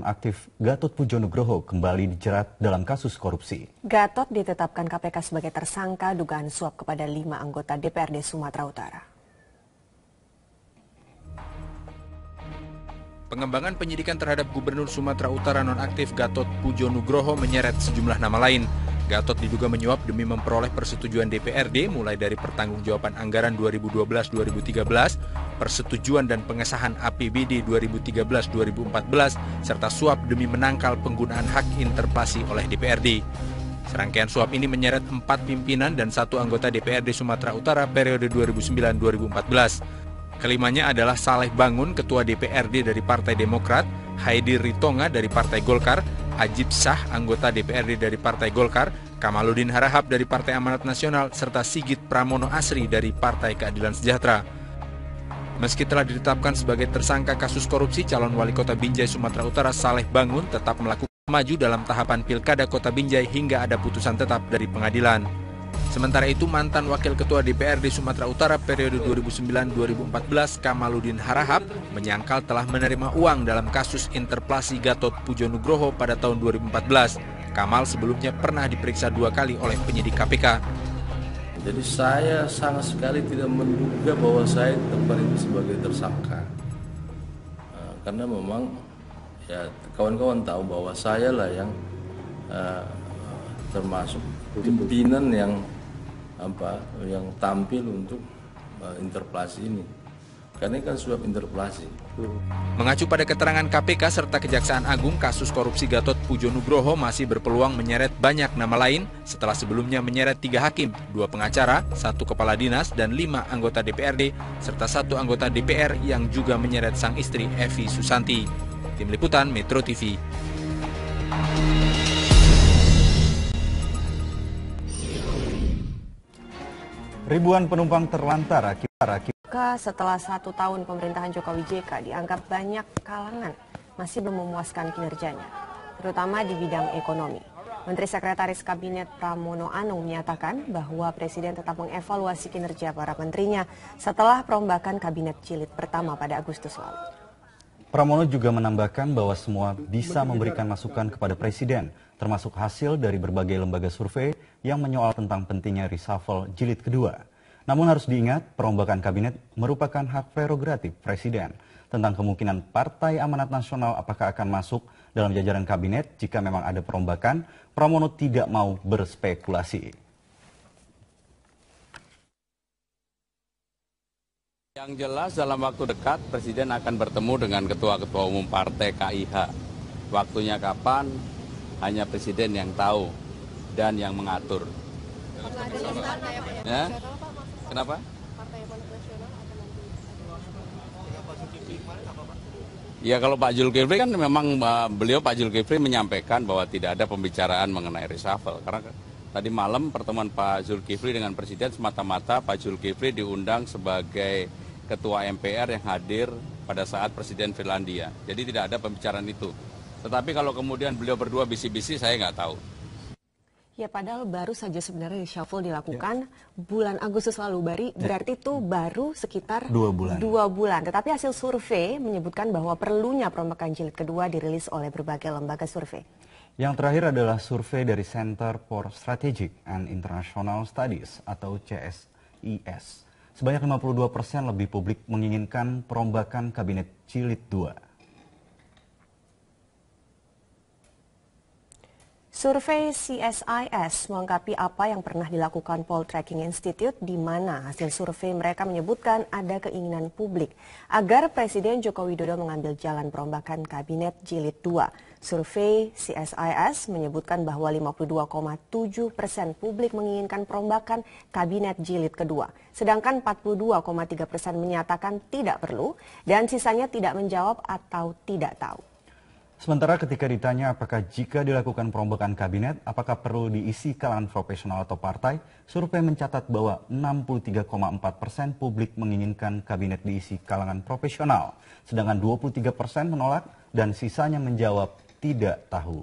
aktif Gatot Pujo Nugroho kembali dijerat dalam kasus korupsi. Gatot ditetapkan KPK sebagai tersangka dugaan suap kepada lima anggota DPRD Sumatera Utara. Pengembangan penyidikan terhadap Gubernur Sumatera Utara nonaktif Gatot Pujo Nugroho menyeret sejumlah nama lain. Gatot diduga menyuap demi memperoleh persetujuan DPRD mulai dari pertanggungjawaban anggaran 2012-2013, persetujuan dan pengesahan APBD 2013-2014, serta suap demi menangkal penggunaan hak interpelasi oleh DPRD. Serangkaian suap ini menyeret empat pimpinan dan satu anggota DPRD Sumatera Utara periode 2009-2014. Kelimanya adalah Saleh Bangun, Ketua DPRD dari Partai Demokrat, Haidir Ritonga dari Partai Golkar, Ajib Sah, anggota DPRD dari Partai Golkar, Kamaludin Harahap dari Partai Amanat Nasional, serta Sigit Pramono Asri dari Partai Keadilan Sejahtera. Meski telah ditetapkan sebagai tersangka kasus korupsi, calon wali kota Binjai Sumatera Utara Saleh Bangun tetap melakukan maju dalam tahapan pilkada kota Binjai hingga ada putusan tetap dari pengadilan. Sementara itu, mantan Wakil Ketua DPRD Sumatera Utara periode 2009-2014 Kamaludin Harahap menyangkal telah menerima uang dalam kasus interpelasi Gatot Pujo Nugroho pada tahun 2014. Kamal sebelumnya pernah diperiksa dua kali oleh penyidik KPK. Jadi saya sangat sekali tidak menduga bahwa saya tempat itu sebagai tersangka. Eh, karena memang ya kawan-kawan tahu bahwa saya lah yang uh, termasuk pimpinan yang apa yang tampil untuk uh, interpelasi ini. Karena ini kan suap interpelasi. Mengacu pada keterangan KPK serta Kejaksaan Agung, kasus korupsi Gatot Pujo Nugroho masih berpeluang menyeret banyak nama lain setelah sebelumnya menyeret tiga hakim, dua pengacara, satu kepala dinas, dan lima anggota DPRD, serta satu anggota DPR yang juga menyeret sang istri Evi Susanti. Tim Liputan Metro TV. Ribuan penumpang terlantar akibat setelah satu tahun pemerintahan Jokowi JK dianggap banyak kalangan masih belum memuaskan kinerjanya, terutama di bidang ekonomi. Menteri Sekretaris Kabinet Pramono Anung menyatakan bahwa Presiden tetap mengevaluasi kinerja para menterinya setelah perombakan Kabinet Jilid pertama pada Agustus lalu. Pramono juga menambahkan bahwa semua bisa memberikan masukan kepada Presiden, termasuk hasil dari berbagai lembaga survei yang menyoal tentang pentingnya reshuffle jilid kedua. Namun harus diingat, perombakan kabinet merupakan hak prerogatif Presiden tentang kemungkinan Partai Amanat Nasional apakah akan masuk dalam jajaran kabinet jika memang ada perombakan, Pramono tidak mau berspekulasi. Yang jelas dalam waktu dekat Presiden akan bertemu dengan Ketua-Ketua Umum Partai KIH. Waktunya kapan, hanya Presiden yang tahu dan yang mengatur. Ya? Kenapa? Partai Amanat Nasional atau Ya kalau Pak Zulkifli kan memang eh, beliau Pak Zulkifli menyampaikan bahwa tidak ada pembicaraan mengenai reshuffle karena kan tadi malam pertemuan Pak Zulkifli dengan Presiden semata-mata Pak Zulkifli diundang sebagai Ketua MPR yang hadir pada saat Presiden Finlandia. Jadi tidak ada pembicaraan itu. Tetapi kalau kemudian beliau berdua bisi-bisi saya nggak tahu. Ya padahal baru saja sebenarnya reshuffle dilakukan ya. bulan Agustus lalu, Bari, ya. berarti itu baru sekitar dua bulan. dua bulan. Tetapi hasil survei menyebutkan bahwa perlunya perombakan jilid kedua dirilis oleh berbagai lembaga survei. Yang terakhir adalah survei dari Center for Strategic and International Studies atau CSIS. E Sebanyak 52 persen lebih publik menginginkan perombakan kabinet jilid 2. Survei CSIS melengkapi apa yang pernah dilakukan Tracking Institute di mana hasil survei mereka menyebutkan ada keinginan publik agar Presiden Joko Widodo mengambil jalan perombakan Kabinet Jilid 2. Survei CSIS menyebutkan bahwa 52,7 persen publik menginginkan perombakan Kabinet Jilid kedua, sedangkan 42,3 persen menyatakan tidak perlu dan sisanya tidak menjawab atau tidak tahu. Sementara ketika ditanya apakah jika dilakukan perombakan kabinet, apakah perlu diisi kalangan profesional atau partai, survei mencatat bahwa 63,4 persen publik menginginkan kabinet diisi kalangan profesional, sedangkan 23 persen menolak dan sisanya menjawab tidak tahu.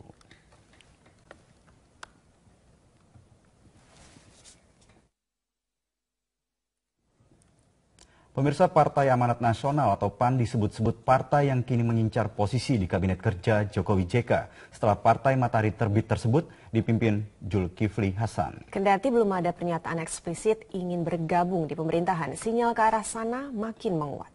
Pemirsa Partai Amanat Nasional atau PAN disebut-sebut partai yang kini mengincar posisi di Kabinet Kerja Jokowi JK setelah Partai Matahari Terbit tersebut dipimpin Zulkifli Hasan. Kendati belum ada pernyataan eksplisit ingin bergabung di pemerintahan, sinyal ke arah sana makin menguat.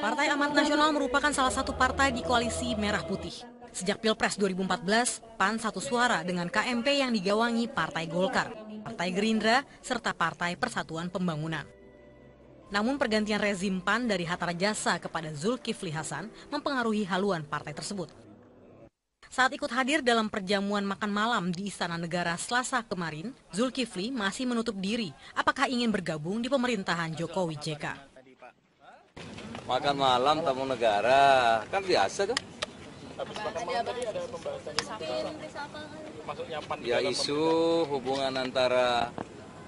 Partai Amanat Nasional merupakan salah satu partai di koalisi Merah Putih. Sejak Pilpres 2014, PAN satu suara dengan KMP yang digawangi Partai Golkar. Partai Gerindra, serta Partai Persatuan Pembangunan. Namun pergantian rezim PAN dari Hatta Rajasa kepada Zulkifli Hasan mempengaruhi haluan partai tersebut. Saat ikut hadir dalam perjamuan makan malam di Istana Negara Selasa kemarin, Zulkifli masih menutup diri apakah ingin bergabung di pemerintahan Jokowi JK. Makan malam tamu negara, kan biasa kan? ya isu hubungan antara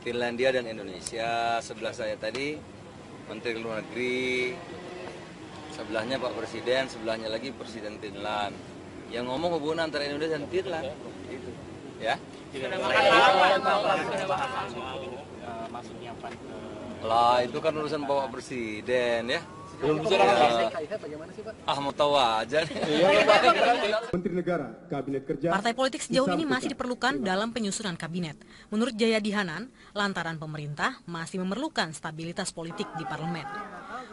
Finlandia dan Indonesia sebelah saya tadi Menteri Luar Negeri sebelahnya Pak Presiden sebelahnya lagi Presiden Finland yang ngomong hubungan antara Indonesia dan Finland gitu. ya lah itu kan urusan bapak presiden ya Ah mau tahu aja. Iya, menteri Negara, Kabinet Kerja. Partai politik sejauh ini masih diperlukan dalam penyusunan kabinet. Menurut Jaya Dihanan, lantaran pemerintah masih memerlukan stabilitas politik di parlemen.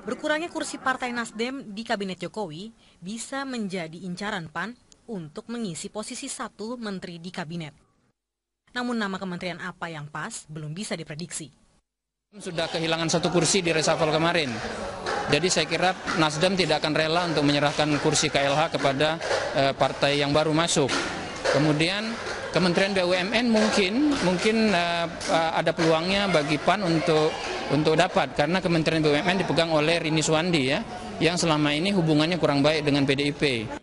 Berkurangnya kursi Partai Nasdem di Kabinet Jokowi bisa menjadi incaran PAN untuk mengisi posisi satu menteri di kabinet. Namun nama kementerian apa yang pas belum bisa diprediksi. Sudah kehilangan satu kursi di resafel kemarin. Jadi saya kira Nasdem tidak akan rela untuk menyerahkan kursi KLH kepada eh, partai yang baru masuk. Kemudian Kementerian BUMN mungkin mungkin uh, ada peluangnya bagi PAN untuk untuk dapat karena Kementerian BUMN dipegang oleh Rini Suwandi ya yang selama ini hubungannya kurang baik dengan PDIP.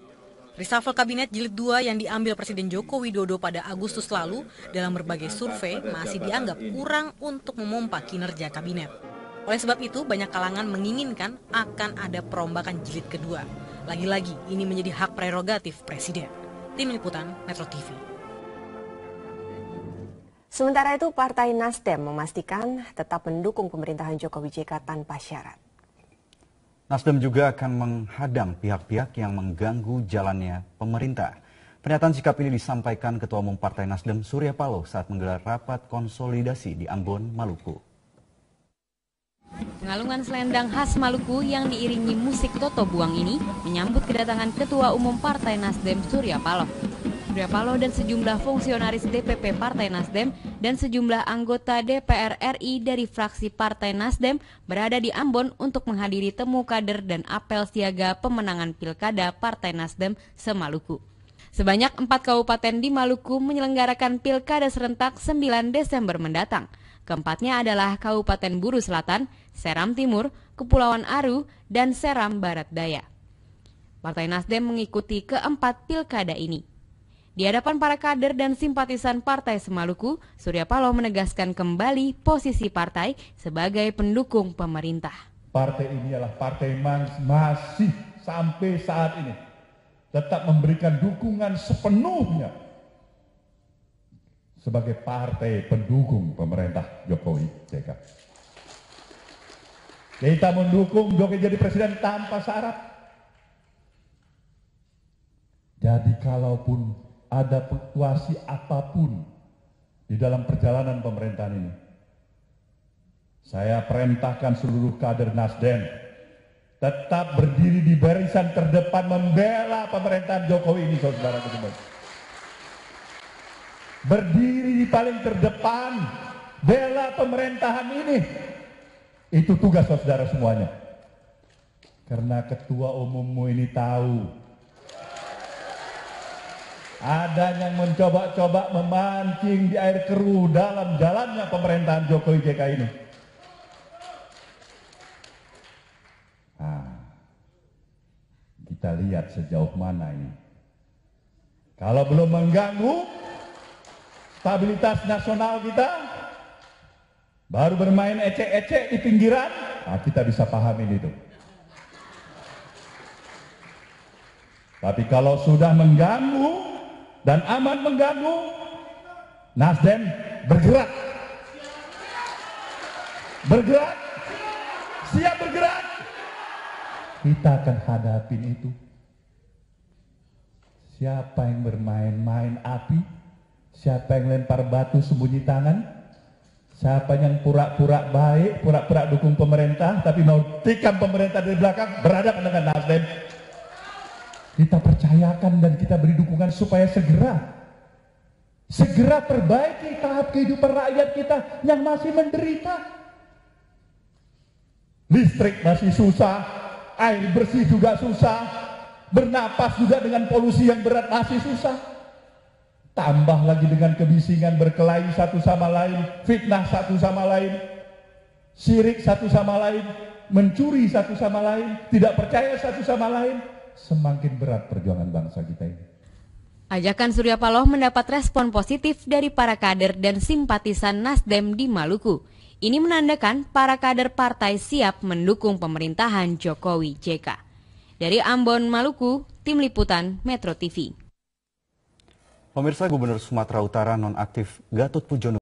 Reshuffle kabinet jilid 2 yang diambil Presiden Joko Widodo pada Agustus lalu dalam berbagai survei masih dianggap kurang untuk memompa kinerja kabinet. Oleh sebab itu, banyak kalangan menginginkan akan ada perombakan jilid kedua. Lagi-lagi, ini menjadi hak prerogatif Presiden. Tim Liputan, Metro TV. Sementara itu, Partai Nasdem memastikan tetap mendukung pemerintahan Jokowi JK tanpa syarat. Nasdem juga akan menghadang pihak-pihak yang mengganggu jalannya pemerintah. Pernyataan sikap ini disampaikan Ketua Umum Partai Nasdem Surya Paloh saat menggelar rapat konsolidasi di Ambon, Maluku. Pengalungan selendang khas Maluku yang diiringi musik Toto Buang ini menyambut kedatangan Ketua Umum Partai Nasdem Surya Paloh. Surya Paloh dan sejumlah fungsionaris DPP Partai Nasdem dan sejumlah anggota DPR RI dari fraksi Partai Nasdem berada di Ambon untuk menghadiri temu kader dan apel siaga pemenangan pilkada Partai Nasdem semaluku. Sebanyak empat kabupaten di Maluku menyelenggarakan pilkada serentak 9 Desember mendatang. Keempatnya adalah Kabupaten Buru Selatan, Seram Timur, Kepulauan Aru, dan Seram Barat Daya. Partai Nasdem mengikuti keempat pilkada ini. Di hadapan para kader dan simpatisan Partai Semaluku, Surya Paloh menegaskan kembali posisi partai sebagai pendukung pemerintah. Partai ini adalah partai masih sampai saat ini tetap memberikan dukungan sepenuhnya sebagai partai pendukung pemerintah Jokowi JK. Kita mendukung Jokowi jadi presiden tanpa syarat. Jadi kalaupun ada fluktuasi apapun di dalam perjalanan pemerintahan ini, saya perintahkan seluruh kader Nasdem tetap berdiri di barisan terdepan membela pemerintahan Jokowi ini, saudara-saudara berdiri di paling terdepan, bela pemerintahan ini. Itu tugas saudara semuanya. Karena ketua umummu ini tahu. Ada yang mencoba-coba memancing di air keruh dalam jalannya pemerintahan Jokowi JK ini. Nah, kita lihat sejauh mana ini. Kalau belum mengganggu, stabilitas nasional kita, baru bermain ecek-ecek di pinggiran, nah kita bisa pahami itu. Tapi kalau sudah mengganggu dan aman mengganggu, Nasdem bergerak. Bergerak. Siap bergerak. Kita akan hadapin itu. Siapa yang bermain-main api, Siapa yang lempar batu sembunyi tangan? Siapa yang pura-pura baik, pura-pura dukung pemerintah, tapi mau tikam pemerintah dari belakang, berada dengan Nasdem. Kita percayakan dan kita beri dukungan supaya segera Segera perbaiki tahap kehidupan rakyat kita yang masih menderita. Listrik masih susah, air bersih juga susah, bernapas juga dengan polusi yang berat masih susah. Tambah lagi dengan kebisingan berkelahi satu sama lain, fitnah satu sama lain, sirik satu sama lain, mencuri satu sama lain, tidak percaya satu sama lain, semakin berat perjuangan bangsa kita ini. Ajakan Surya Paloh mendapat respon positif dari para kader dan simpatisan Nasdem di Maluku. Ini menandakan para kader partai siap mendukung pemerintahan Jokowi JK. Dari Ambon, Maluku, Tim Liputan Metro TV. Pemirsa Gubernur Sumatera Utara nonaktif Gatot Pujono